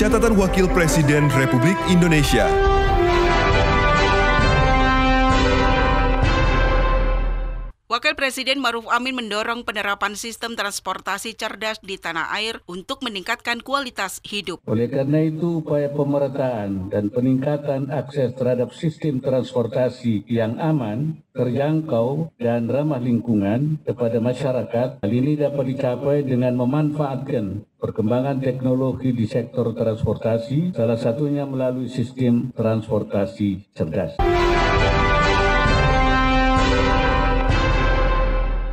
Catatan Wakil Presiden Republik Indonesia Wakil Presiden Maruf Amin mendorong penerapan sistem transportasi cerdas di tanah air untuk meningkatkan kualitas hidup. Oleh karena itu, upaya pemerataan dan peningkatan akses terhadap sistem transportasi yang aman, terjangkau, dan ramah lingkungan kepada masyarakat, hal ini dapat dicapai dengan memanfaatkan perkembangan teknologi di sektor transportasi, salah satunya melalui sistem transportasi cerdas.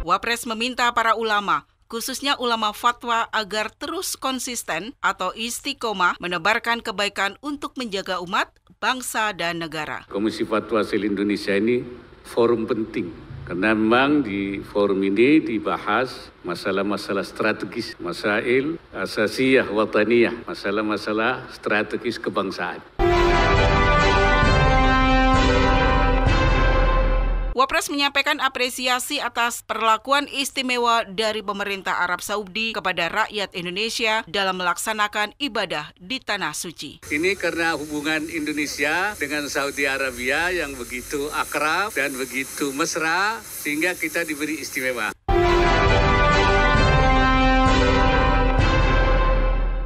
Wapres meminta para ulama khususnya ulama fatwa agar terus konsisten atau istiqomah menebarkan kebaikan untuk menjaga umat, bangsa, dan negara. Komisi Fatwa Sel indonesia ini forum penting karena memang di forum ini dibahas masalah-masalah strategis, masail asasiyah wataniyah, masalah-masalah strategis kebangsaan. Wapres menyampaikan apresiasi atas perlakuan istimewa dari pemerintah Arab Saudi kepada rakyat Indonesia dalam melaksanakan ibadah di Tanah Suci. Ini karena hubungan Indonesia dengan Saudi Arabia yang begitu akrab dan begitu mesra sehingga kita diberi istimewa.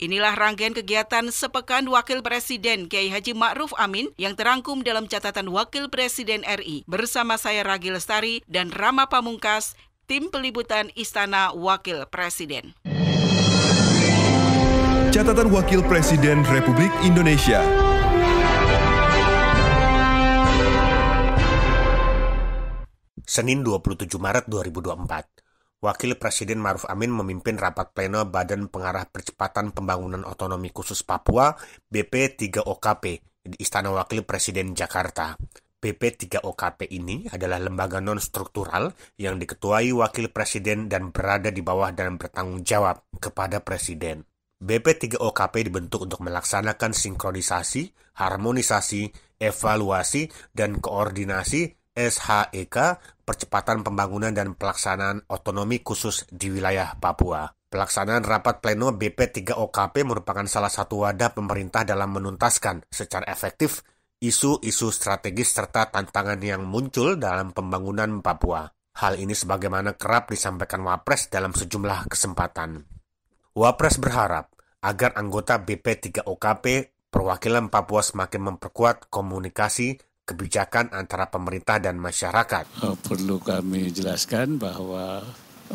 Inilah rangkaian kegiatan sepekan Wakil Presiden Kiai Haji Ma'ruf Amin yang terangkum dalam catatan Wakil Presiden RI. Bersama saya Ragi Lestari dan Rama Pamungkas, tim peliputan Istana Wakil Presiden. Catatan Wakil Presiden Republik Indonesia. Senin 27 Maret 2024. Wakil Presiden Maruf Amin memimpin rapat pleno Badan Pengarah Percepatan Pembangunan Otonomi Khusus Papua BP3OKP di Istana Wakil Presiden Jakarta. BP3OKP ini adalah lembaga non-struktural yang diketuai Wakil Presiden dan berada di bawah dan bertanggung jawab kepada Presiden. BP3OKP dibentuk untuk melaksanakan sinkronisasi, harmonisasi, evaluasi, dan koordinasi SHEK, Percepatan Pembangunan dan Pelaksanaan Otonomi Khusus di Wilayah Papua. Pelaksanaan rapat pleno BP3OKP merupakan salah satu wadah pemerintah dalam menuntaskan secara efektif isu-isu strategis serta tantangan yang muncul dalam pembangunan Papua. Hal ini sebagaimana kerap disampaikan Wapres dalam sejumlah kesempatan. Wapres berharap agar anggota BP3OKP perwakilan Papua semakin memperkuat komunikasi kebijakan antara pemerintah dan masyarakat. Eh, perlu kami jelaskan bahwa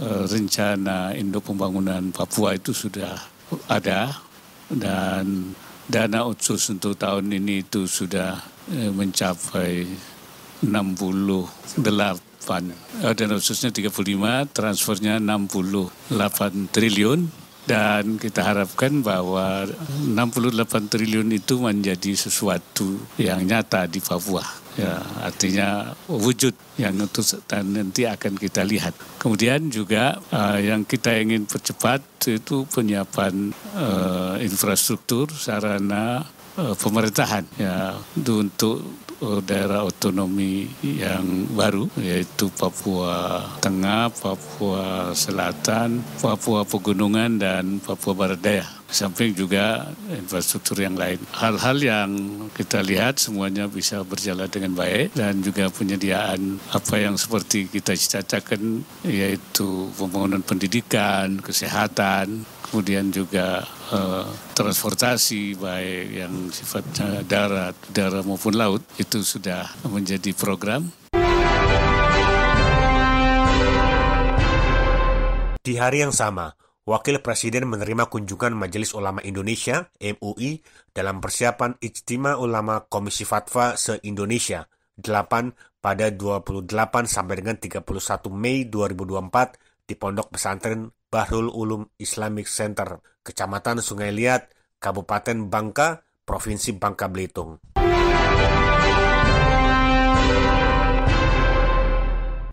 eh, rencana induk pembangunan Papua itu sudah ada dan dana otsus untuk tahun ini itu sudah eh, mencapai 68 dan khususnya dana otsusnya 35, transfernya 68 triliun dan kita harapkan bahwa 68 triliun itu menjadi sesuatu yang nyata di Papua ya artinya wujud yang dan nanti akan kita lihat. Kemudian juga uh, yang kita ingin percepat itu penyiapan uh, infrastruktur, sarana uh, pemerintahan ya untuk Eh, daerah otonomi yang baru yaitu Papua Tengah, Papua Selatan, Papua Pegunungan dan Papua Barat Daya samping juga infrastruktur yang lain. Hal-hal yang kita lihat semuanya bisa berjalan dengan baik dan juga penyediaan apa yang seperti kita cita-citakan yaitu pembangunan pendidikan, kesehatan, kemudian juga eh, transportasi baik yang sifatnya darat, darat maupun laut itu sudah menjadi program. Di hari yang sama, Wakil Presiden menerima kunjungan Majelis Ulama Indonesia (MUI) dalam persiapan Ijtima Ulama Komisi Fatwa se-Indonesia 8 pada 28 sampai dengan 31 Mei 2024 di Pondok Pesantren Bahrul Ulum Islamic Center, Kecamatan Sungai Liat, Kabupaten Bangka, Provinsi Bangka Belitung.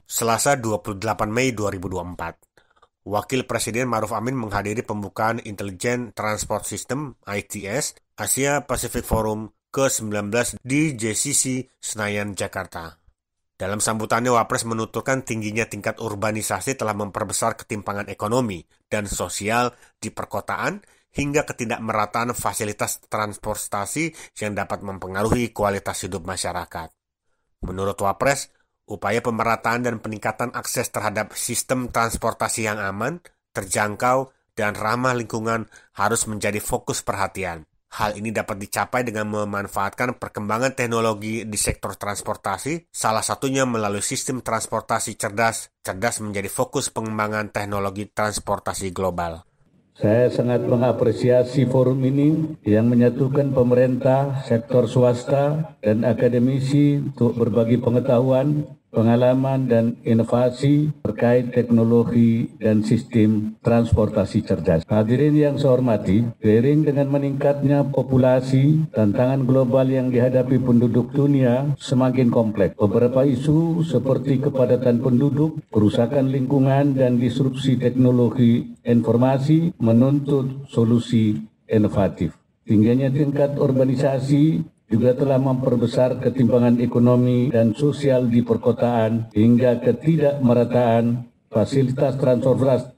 Selasa 28 Mei 2024 Wakil Presiden Maruf Amin menghadiri pembukaan Intelijen Transport System ITS Asia Pacific Forum ke-19 di JCC Senayan, Jakarta. Dalam sambutannya, Wapres menuturkan tingginya tingkat urbanisasi telah memperbesar ketimpangan ekonomi dan sosial di perkotaan hingga ketidakmerataan fasilitas transportasi yang dapat mempengaruhi kualitas hidup masyarakat. Menurut Wapres, Upaya pemerataan dan peningkatan akses terhadap sistem transportasi yang aman, terjangkau, dan ramah lingkungan harus menjadi fokus perhatian. Hal ini dapat dicapai dengan memanfaatkan perkembangan teknologi di sektor transportasi, salah satunya melalui sistem transportasi cerdas. Cerdas menjadi fokus pengembangan teknologi transportasi global. Saya sangat mengapresiasi forum ini yang menyatukan pemerintah, sektor swasta, dan akademisi untuk berbagi pengetahuan pengalaman dan inovasi terkait teknologi dan sistem transportasi cerdas. Hadirin yang saya hormati, seiring dengan meningkatnya populasi, tantangan global yang dihadapi penduduk dunia semakin kompleks. Beberapa isu seperti kepadatan penduduk, kerusakan lingkungan, dan disrupsi teknologi informasi menuntut solusi inovatif. Tingginya tingkat urbanisasi juga telah memperbesar ketimpangan ekonomi dan sosial di perkotaan hingga ketidakmerataan fasilitas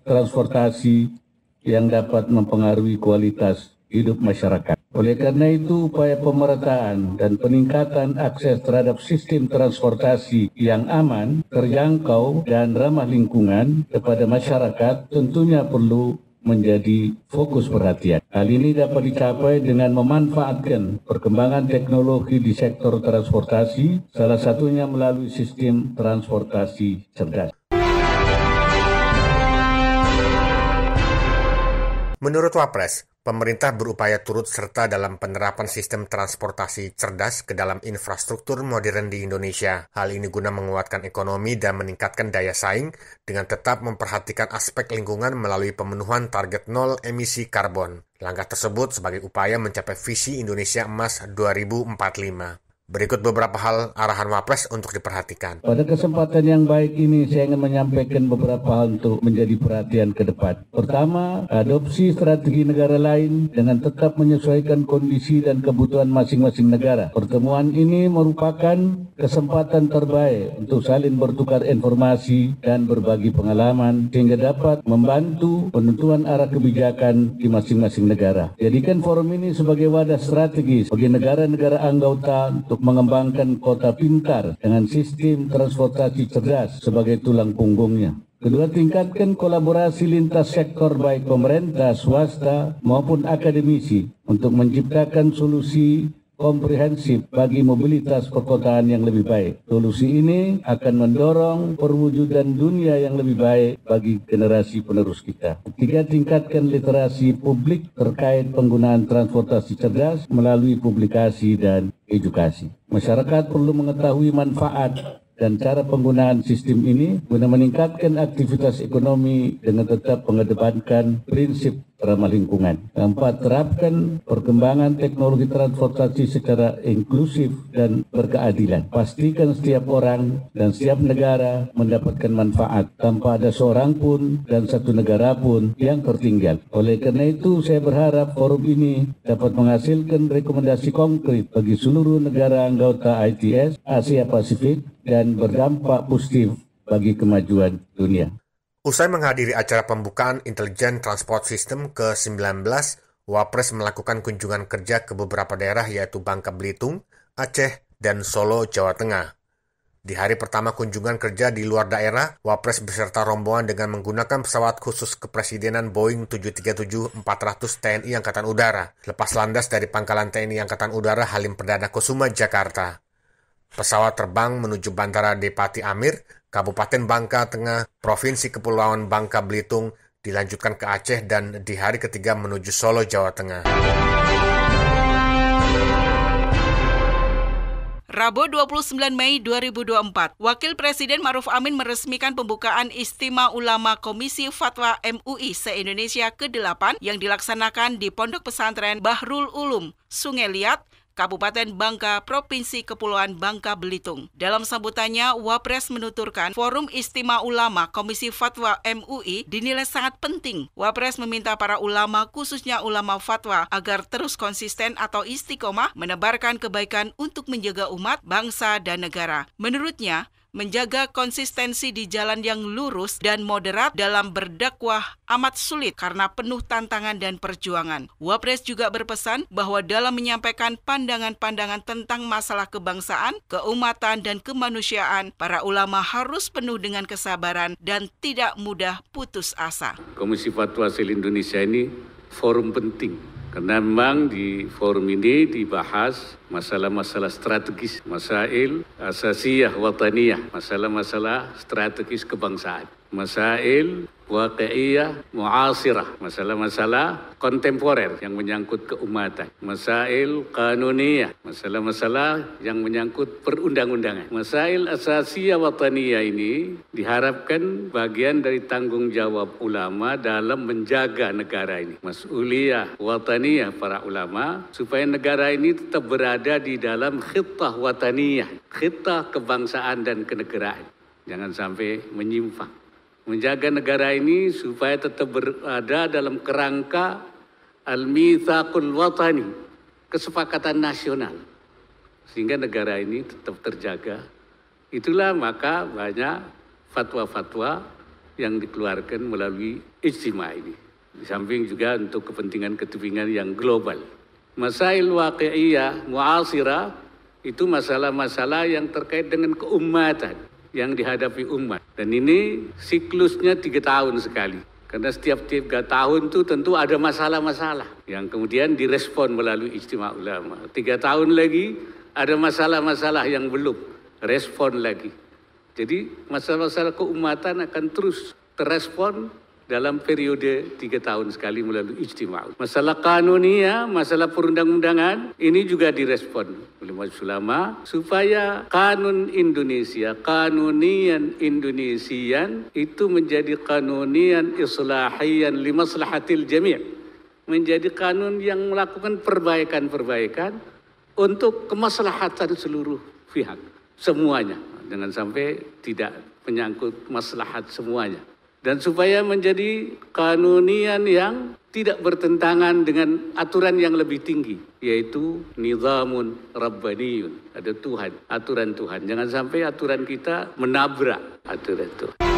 transportasi yang dapat mempengaruhi kualitas hidup masyarakat. Oleh karena itu, upaya pemerataan dan peningkatan akses terhadap sistem transportasi yang aman, terjangkau, dan ramah lingkungan kepada masyarakat tentunya perlu menjadi fokus perhatian. Hal ini dapat dicapai dengan memanfaatkan perkembangan teknologi di sektor transportasi, salah satunya melalui sistem transportasi cerdas. Menurut Wapres, Pemerintah berupaya turut serta dalam penerapan sistem transportasi cerdas ke dalam infrastruktur modern di Indonesia. Hal ini guna menguatkan ekonomi dan meningkatkan daya saing dengan tetap memperhatikan aspek lingkungan melalui pemenuhan target nol emisi karbon. Langkah tersebut sebagai upaya mencapai visi Indonesia Emas 2045. Berikut beberapa hal arahan Wapres untuk diperhatikan. Pada kesempatan yang baik ini saya ingin menyampaikan beberapa hal untuk menjadi perhatian ke depan. Pertama, adopsi strategi negara lain dengan tetap menyesuaikan kondisi dan kebutuhan masing-masing negara. Pertemuan ini merupakan kesempatan terbaik untuk saling bertukar informasi dan berbagi pengalaman sehingga dapat membantu penentuan arah kebijakan di masing-masing negara. Jadikan forum ini sebagai wadah strategis bagi negara-negara anggota untuk untuk mengembangkan kota pintar dengan sistem transportasi cerdas sebagai tulang punggungnya. Kedua, tingkatkan kolaborasi lintas sektor baik pemerintah, swasta maupun akademisi untuk menciptakan solusi komprehensif bagi mobilitas perkotaan yang lebih baik. Solusi ini akan mendorong perwujudan dunia yang lebih baik bagi generasi penerus kita. Ketiga, tingkatkan literasi publik terkait penggunaan transportasi cerdas melalui publikasi dan edukasi. Masyarakat perlu mengetahui manfaat dan cara penggunaan sistem ini guna meningkatkan aktivitas ekonomi dengan tetap mengedepankan prinsip ramah lingkungan. Keempat, terapkan perkembangan teknologi transportasi secara inklusif dan berkeadilan. Pastikan setiap orang dan setiap negara mendapatkan manfaat tanpa ada seorang pun dan satu negara pun yang tertinggal. Oleh karena itu, saya berharap forum ini dapat menghasilkan rekomendasi konkret bagi seluruh negara anggota ITS Asia Pasifik dan berdampak positif bagi kemajuan dunia. Usai menghadiri acara pembukaan Intelijen Transport System ke-19, Wapres melakukan kunjungan kerja ke beberapa daerah yaitu Bangka Belitung, Aceh, dan Solo, Jawa Tengah. Di hari pertama kunjungan kerja di luar daerah, Wapres beserta rombongan dengan menggunakan pesawat khusus kepresidenan Boeing 737-400 TNI Angkatan Udara, lepas landas dari pangkalan TNI Angkatan Udara Halim Perdana Kusuma, Jakarta. Pesawat terbang menuju Bandara Depati Amir Kabupaten Bangka Tengah, Provinsi Kepulauan Bangka Belitung, dilanjutkan ke Aceh dan di hari ketiga menuju Solo, Jawa Tengah. Rabu 29 Mei 2024, Wakil Presiden Maruf Amin meresmikan pembukaan Istimewa Ulama Komisi Fatwa MUI se-Indonesia ke-8 yang dilaksanakan di Pondok Pesantren Bahrul Ulum, Sungai Liat, Kabupaten Bangka, Provinsi Kepulauan Bangka Belitung. Dalam sambutannya, Wapres menuturkan Forum Istimewa Ulama Komisi Fatwa MUI dinilai sangat penting. Wapres meminta para ulama, khususnya ulama fatwa, agar terus konsisten atau istiqomah menebarkan kebaikan untuk menjaga umat, bangsa, dan negara. Menurutnya, menjaga konsistensi di jalan yang lurus dan moderat dalam berdakwah amat sulit karena penuh tantangan dan perjuangan. Wapres juga berpesan bahwa dalam menyampaikan pandangan-pandangan tentang masalah kebangsaan, keumatan, dan kemanusiaan, para ulama harus penuh dengan kesabaran dan tidak mudah putus asa. Komisi Fatwa Sel Indonesia ini forum penting karena memang di forum ini dibahas masalah-masalah strategis, masail asasiyah wataniyah, masalah-masalah strategis kebangsaan, masail waqi'iyah mu'asirah, masalah-masalah kontemporer yang menyangkut keumatan, masail kanuniyah, masalah-masalah yang menyangkut perundang-undangan. Masail asasiyah wataniyah ini diharapkan bagian dari tanggung jawab ulama dalam menjaga negara ini. Mas'uliyah wataniyah para ulama supaya negara ini tetap berada di dalam khitah wataniyah, khitah kebangsaan dan kenegaraan. Jangan sampai menyimpang menjaga negara ini supaya tetap berada dalam kerangka al-mithaqul watani, kesepakatan nasional. Sehingga negara ini tetap terjaga. Itulah maka banyak fatwa-fatwa yang dikeluarkan melalui ijtima ini. Di samping juga untuk kepentingan-kepentingan yang global. Masail waqi'iyah mu'asirah itu masalah-masalah yang terkait dengan keumatan yang dihadapi umat. Dan ini siklusnya tiga tahun sekali. Karena setiap tiga tahun itu tentu ada masalah-masalah yang kemudian direspon melalui istimewa ulama. Tiga tahun lagi ada masalah-masalah yang belum respon lagi. Jadi masalah-masalah keumatan akan terus terespon dalam periode tiga tahun sekali melalui ijtima. Masalah kanunia, masalah perundang-undangan, ini juga direspon oleh majelis ulama supaya kanun Indonesia, kanunian Indonesia itu menjadi kanunian islahian lima selahatil jami' menjadi kanun yang melakukan perbaikan-perbaikan untuk kemaslahatan seluruh pihak semuanya jangan sampai tidak menyangkut maslahat semuanya dan supaya menjadi kanunian yang tidak bertentangan dengan aturan yang lebih tinggi yaitu nizamun rabbaniyun ada Tuhan aturan Tuhan jangan sampai aturan kita menabrak aturan Tuhan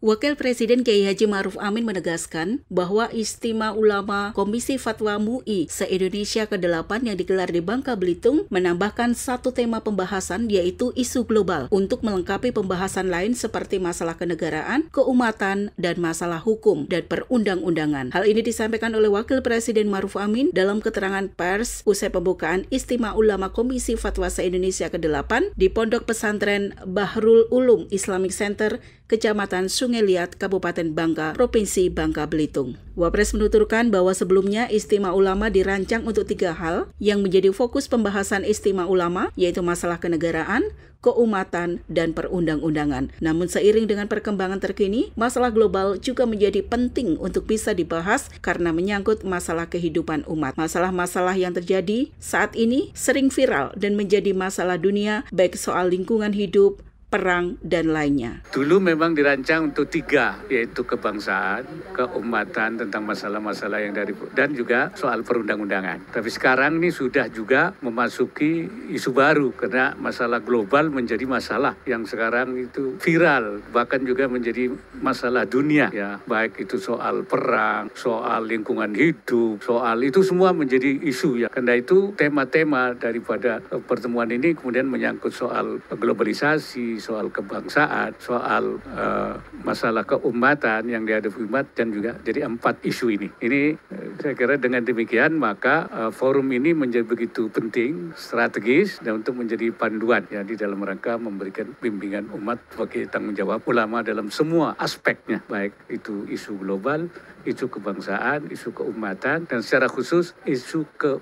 Wakil Presiden Kiai Haji Maruf Amin menegaskan bahwa Istimewa Ulama Komisi Fatwa MUI se-Indonesia ke-8 yang digelar di Bangka Belitung menambahkan satu tema pembahasan yaitu isu global untuk melengkapi pembahasan lain seperti masalah kenegaraan, keumatan, dan masalah hukum dan perundang-undangan. Hal ini disampaikan oleh Wakil Presiden Maruf Amin dalam keterangan pers usai pembukaan Istimewa Ulama Komisi Fatwa se-Indonesia ke-8 di Pondok Pesantren Bahrul Ulum Islamic Center Kecamatan Sungai Liat, Kabupaten Bangka, Provinsi Bangka Belitung. Wapres menuturkan bahwa sebelumnya istimewa ulama dirancang untuk tiga hal yang menjadi fokus pembahasan istimewa ulama, yaitu masalah kenegaraan, keumatan, dan perundang-undangan. Namun seiring dengan perkembangan terkini, masalah global juga menjadi penting untuk bisa dibahas karena menyangkut masalah kehidupan umat. Masalah-masalah yang terjadi saat ini sering viral dan menjadi masalah dunia baik soal lingkungan hidup, perang, dan lainnya. Dulu memang dirancang untuk tiga, yaitu kebangsaan, keumatan tentang masalah-masalah yang dari dan juga soal perundang-undangan. Tapi sekarang ini sudah juga memasuki isu baru karena masalah global menjadi masalah yang sekarang itu viral, bahkan juga menjadi masalah dunia ya, baik itu soal perang, soal lingkungan hidup, soal itu semua menjadi isu ya. Karena itu tema-tema daripada pertemuan ini kemudian menyangkut soal globalisasi, soal kebangsaan, soal uh, masalah keumatan yang dihadapi umat dan juga jadi empat isu ini. Ini eh, saya kira dengan demikian maka uh, forum ini menjadi begitu penting, strategis dan untuk menjadi panduan ya di dalam rangka memberikan bimbingan umat sebagai tanggung jawab ulama dalam semua aspeknya, baik itu isu global, isu kebangsaan, isu keumatan, dan secara khusus isu ke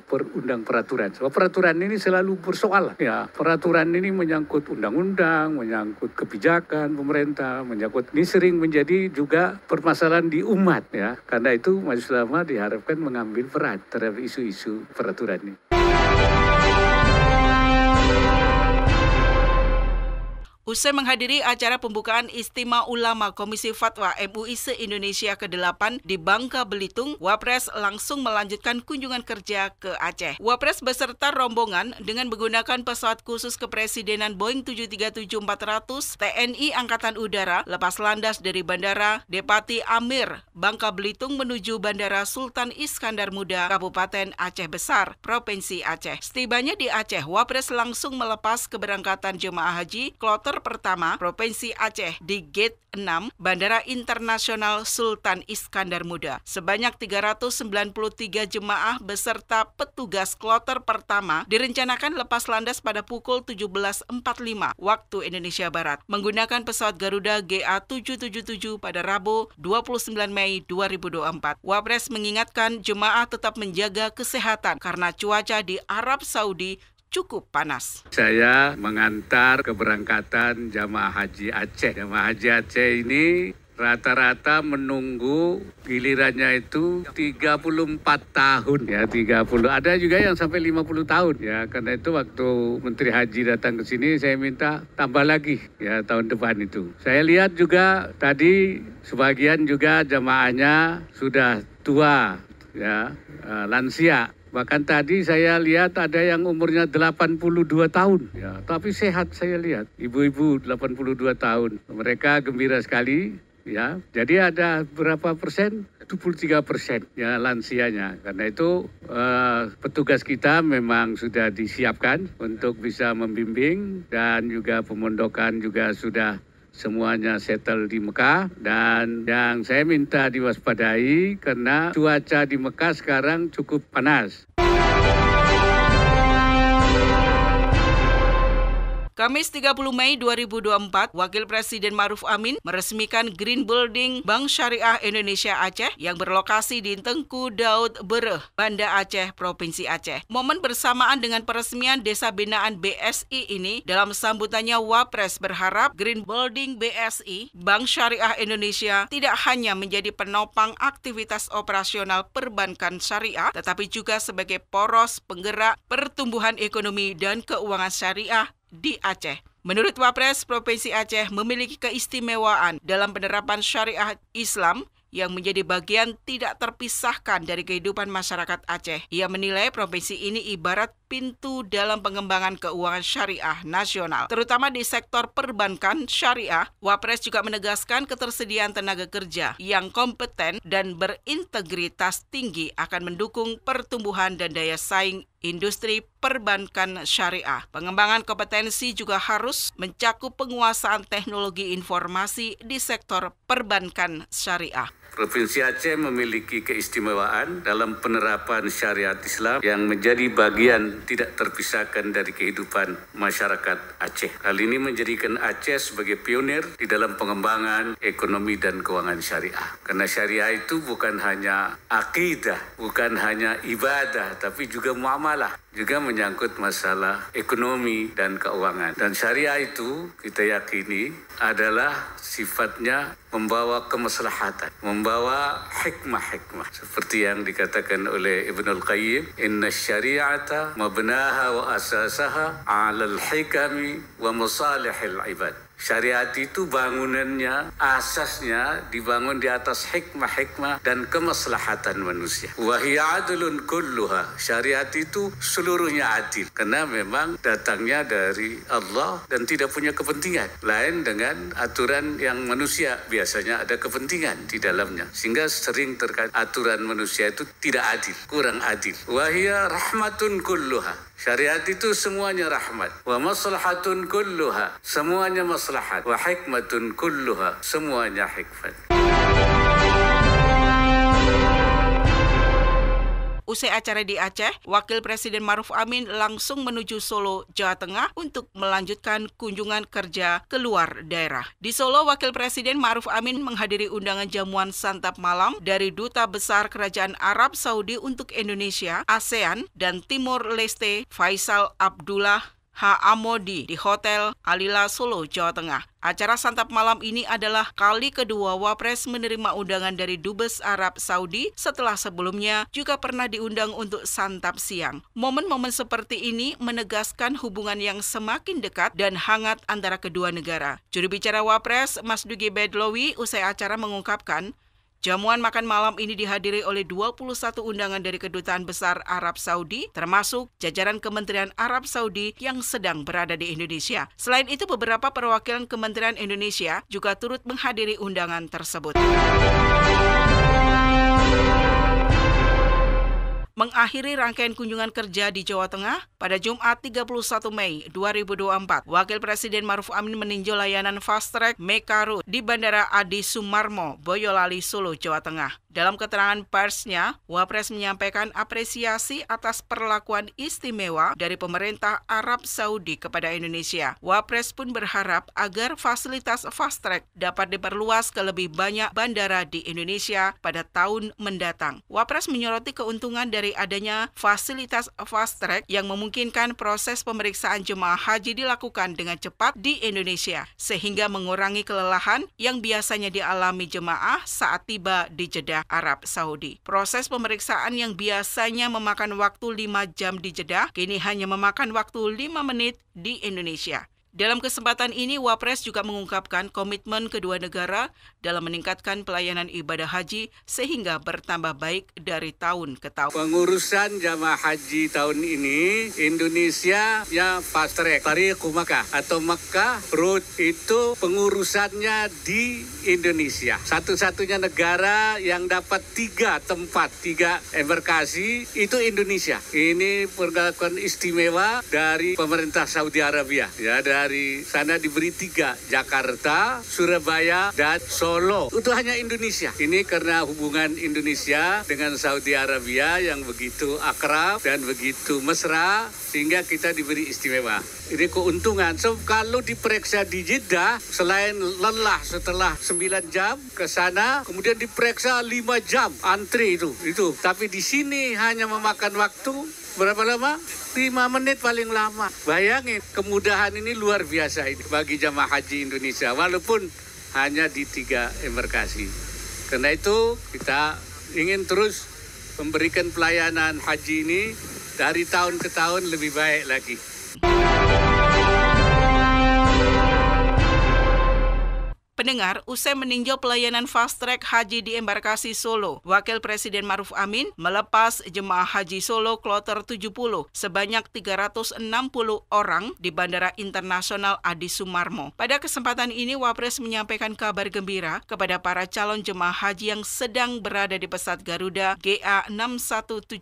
peraturan. Sebab peraturan ini selalu bersoal. Ya, peraturan ini menyangkut undang-undang, menyangkut kebijakan pemerintah, menyangkut ini sering menjadi juga permasalahan di umat ya. Karena itu Majelis Ulama diharapkan mengambil peran terhadap isu-isu peraturan ini. Usai menghadiri acara pembukaan Istimewa Ulama Komisi Fatwa MUI se-Indonesia ke-8 di Bangka Belitung, Wapres langsung melanjutkan kunjungan kerja ke Aceh. Wapres beserta rombongan dengan menggunakan pesawat khusus kepresidenan Boeing 737-400 TNI Angkatan Udara lepas landas dari Bandara Depati Amir, Bangka Belitung menuju Bandara Sultan Iskandar Muda, Kabupaten Aceh Besar, Provinsi Aceh. Setibanya di Aceh, Wapres langsung melepas keberangkatan jemaah haji kloter pertama Provinsi Aceh di Gate 6 Bandara Internasional Sultan Iskandar Muda. Sebanyak 393 jemaah beserta petugas kloter pertama direncanakan lepas landas pada pukul 17.45 waktu Indonesia Barat menggunakan pesawat Garuda GA777 pada Rabu 29 Mei 2024. Wapres mengingatkan jemaah tetap menjaga kesehatan karena cuaca di Arab Saudi cukup panas. Saya mengantar keberangkatan jamaah haji Aceh. Jamaah haji Aceh ini rata-rata menunggu gilirannya itu 34 tahun ya 30 ada juga yang sampai 50 tahun ya karena itu waktu Menteri Haji datang ke sini saya minta tambah lagi ya tahun depan itu saya lihat juga tadi sebagian juga jamaahnya sudah tua ya eh, lansia Bahkan tadi saya lihat ada yang umurnya 82 tahun, ya, tapi sehat saya lihat. Ibu-ibu 82 tahun, mereka gembira sekali, ya. Jadi ada berapa persen? 73 persen ya lansianya. Karena itu eh, petugas kita memang sudah disiapkan untuk bisa membimbing dan juga pemondokan juga sudah semuanya settle di Mekah dan yang saya minta diwaspadai karena cuaca di Mekah sekarang cukup panas. Kamis 30 Mei 2024, Wakil Presiden Maruf Amin meresmikan Green Building Bank Syariah Indonesia Aceh yang berlokasi di Tengku Daud Bereh, Banda Aceh, Provinsi Aceh. Momen bersamaan dengan peresmian Desa Binaan BSI ini, dalam sambutannya Wapres berharap Green Building BSI, Bank Syariah Indonesia, tidak hanya menjadi penopang aktivitas operasional perbankan syariah, tetapi juga sebagai poros penggerak pertumbuhan ekonomi dan keuangan syariah di Aceh. Menurut Wapres, Provinsi Aceh memiliki keistimewaan dalam penerapan syariah Islam yang menjadi bagian tidak terpisahkan dari kehidupan masyarakat Aceh. Ia menilai provinsi ini ibarat pintu dalam pengembangan keuangan syariah nasional, terutama di sektor perbankan syariah. Wapres juga menegaskan ketersediaan tenaga kerja yang kompeten dan berintegritas tinggi akan mendukung pertumbuhan dan daya saing industri perbankan syariah. Pengembangan kompetensi juga harus mencakup penguasaan teknologi informasi di sektor perbankan syariah. Provinsi Aceh memiliki keistimewaan dalam penerapan syariat Islam yang menjadi bagian tidak terpisahkan dari kehidupan masyarakat Aceh. Hal ini menjadikan Aceh sebagai pionir di dalam pengembangan ekonomi dan keuangan syariah. Karena syariah itu bukan hanya akidah, bukan hanya ibadah, tapi juga muamalah juga menyangkut masalah ekonomi dan keuangan. Dan syariah itu kita yakini adalah sifatnya membawa kemaslahatan, membawa hikmah-hikmah. Seperti yang dikatakan oleh Ibnu Al-Qayyim, "Inna syari'ata mabnaha wa asasaha 'ala al-hikami wa masalihil ibad." Syariat itu bangunannya, asasnya dibangun di atas hikmah-hikmah dan kemaslahatan manusia. Wahia adlun kulluha. Syariat itu seluruhnya adil. Karena memang datangnya dari Allah dan tidak punya kepentingan. Lain dengan aturan yang manusia biasanya ada kepentingan di dalamnya. Sehingga sering terkait aturan manusia itu tidak adil, kurang adil. Wahia rahmatun kulluha. Syariat itu semuanya rahmat. Wa maslahatun kulluha. Semuanya maslahat. Wa hikmatun kulluha. Semuanya hikmat. Usai acara di Aceh, Wakil Presiden Maruf Amin langsung menuju Solo, Jawa Tengah untuk melanjutkan kunjungan kerja ke luar daerah. Di Solo, Wakil Presiden Maruf Amin menghadiri undangan jamuan santap malam dari Duta Besar Kerajaan Arab Saudi untuk Indonesia, ASEAN, dan Timur Leste, Faisal Abdullah H. Amodi di Hotel Alila Solo, Jawa Tengah. Acara santap malam ini adalah kali kedua Wapres menerima undangan dari Dubes Arab Saudi setelah sebelumnya juga pernah diundang untuk santap siang. Momen-momen seperti ini menegaskan hubungan yang semakin dekat dan hangat antara kedua negara. Juru bicara Wapres, Mas Dugi Bedlowi, usai acara mengungkapkan, Jamuan makan malam ini dihadiri oleh 21 undangan dari Kedutaan Besar Arab Saudi, termasuk jajaran Kementerian Arab Saudi yang sedang berada di Indonesia. Selain itu, beberapa perwakilan Kementerian Indonesia juga turut menghadiri undangan tersebut. mengakhiri rangkaian kunjungan kerja di Jawa Tengah pada Jumat 31 Mei 2024. Wakil Presiden Maruf Amin meninjau layanan fast track Mekaru di Bandara Adi Sumarmo, Boyolali, Solo, Jawa Tengah. Dalam keterangan persnya, Wapres menyampaikan apresiasi atas perlakuan istimewa dari pemerintah Arab Saudi kepada Indonesia. Wapres pun berharap agar fasilitas fast track dapat diperluas ke lebih banyak bandara di Indonesia pada tahun mendatang. Wapres menyoroti keuntungan dari dari adanya fasilitas fast track yang memungkinkan proses pemeriksaan jemaah haji dilakukan dengan cepat di Indonesia, sehingga mengurangi kelelahan yang biasanya dialami jemaah saat tiba di Jeddah, Arab Saudi. Proses pemeriksaan yang biasanya memakan waktu lima jam di Jeddah, kini hanya memakan waktu lima menit di Indonesia. Dalam kesempatan ini, Wapres juga mengungkapkan komitmen kedua negara dalam meningkatkan pelayanan ibadah haji sehingga bertambah baik dari tahun ke tahun. Pengurusan jamaah haji tahun ini, Indonesia ya pastrek, dari Tariqu atau Mekah Road itu pengurusannya di Indonesia. Satu-satunya negara yang dapat tiga tempat, tiga embarkasi itu Indonesia. Ini pergerakan istimewa dari pemerintah Saudi Arabia. Ya, ada dari sana diberi tiga, Jakarta, Surabaya, dan Solo. Itu hanya Indonesia. Ini karena hubungan Indonesia dengan Saudi Arabia yang begitu akrab dan begitu mesra, sehingga kita diberi istimewa. Ini keuntungan. So, kalau diperiksa di Jeddah, selain lelah setelah 9 jam ke sana, kemudian diperiksa 5 jam antri itu. itu. Tapi di sini hanya memakan waktu Berapa lama? 5 menit paling lama. Bayangin, kemudahan ini luar biasa ini bagi jamaah haji Indonesia, walaupun hanya di tiga embarkasi. Karena itu kita ingin terus memberikan pelayanan haji ini dari tahun ke tahun lebih baik lagi. Pendengar, usai meninjau pelayanan fast track haji di embarkasi Solo, Wakil Presiden Maruf Amin melepas jemaah haji Solo kloter 70 sebanyak 360 orang di Bandara Internasional Adi Sumarmo. Pada kesempatan ini, Wapres menyampaikan kabar gembira kepada para calon jemaah haji yang sedang berada di pesat Garuda GA 6170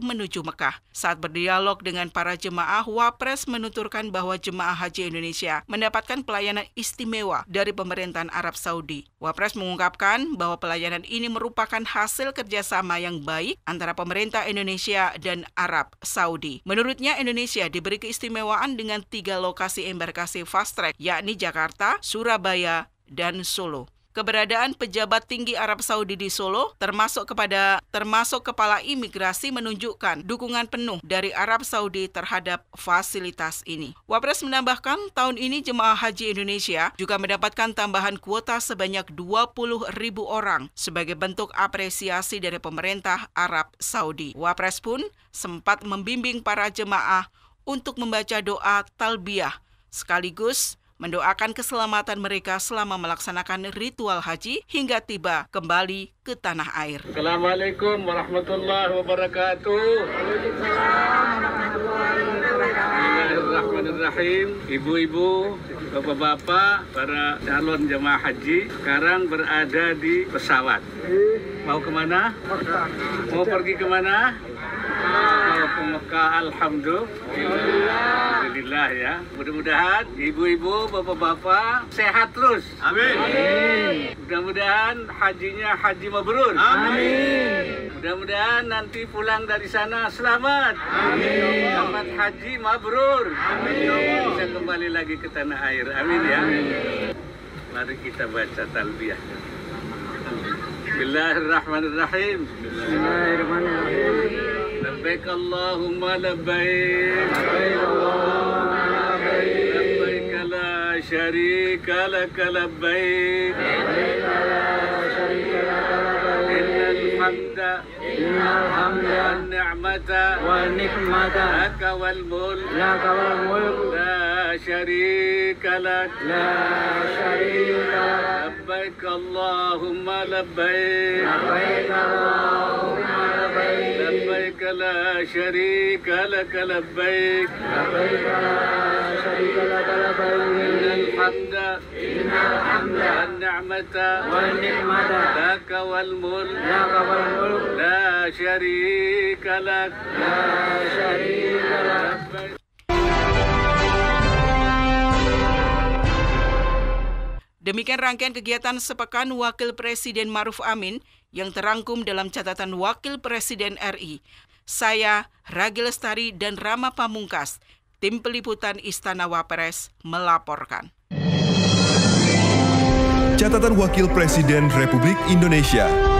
menuju Mekah. Saat berdialog dengan para jemaah, Wapres menuturkan bahwa jemaah haji Indonesia mendapatkan pelayanan istimewa dari pemerintah pemerintahan Arab Saudi. Wapres mengungkapkan bahwa pelayanan ini merupakan hasil kerjasama yang baik antara pemerintah Indonesia dan Arab Saudi. Menurutnya, Indonesia diberi keistimewaan dengan tiga lokasi embarkasi fast track, yakni Jakarta, Surabaya, dan Solo keberadaan pejabat tinggi Arab Saudi di Solo termasuk kepada termasuk kepala imigrasi menunjukkan dukungan penuh dari Arab Saudi terhadap fasilitas ini. Wapres menambahkan tahun ini jemaah haji Indonesia juga mendapatkan tambahan kuota sebanyak 20 ribu orang sebagai bentuk apresiasi dari pemerintah Arab Saudi. Wapres pun sempat membimbing para jemaah untuk membaca doa talbiah sekaligus mendoakan keselamatan mereka selama melaksanakan ritual haji hingga tiba kembali ke tanah air. Assalamualaikum warahmatullahi wabarakatuh. Bismillahirrahmanirrahim. Ibu-ibu, bapak-bapak, para calon jemaah haji sekarang berada di pesawat. Mau kemana? Mau pergi kemana? Kalau pemekah alhamdulillah. Alhamdulillah ya. Mudah-mudahan ibu-ibu, bapak-bapak sehat terus. Amin. Amin. Mudah-mudahan hajinya haji mabrur. Amin. Mudah-mudahan nanti pulang dari sana selamat. Amin. Selamat haji mabrur. Amin. Bisa kembali lagi ke tanah air. Amin ya. Mari kita baca talbiyah. Bismillahirrahmanirrahim. Bismillahirrahmanirrahim. لبيك اللهم لبيك لبيك اللهم لبيك لبيك لا شريك لك لبيك لبيك لا شريك لك لبيك إن الحمد إن الحمد والنعمة والنعمة لك والملك لك والملك لا شريك لك لا شريك لك لبيك اللهم لبيك لبيك اللهم لا شريك لك لبيك لبيك لا شريك لك لبيك إن الحمد إن الحمد والنعمة والنعمة لك والملك لك والملك لا شريك لك لا شريك لك Demikian rangkaian kegiatan sepekan Wakil Presiden Maruf Amin yang terangkum dalam catatan Wakil Presiden RI. Saya, Ragi Lestari dan Rama Pamungkas, tim peliputan Istana Wapres melaporkan. Catatan Wakil Presiden Republik Indonesia.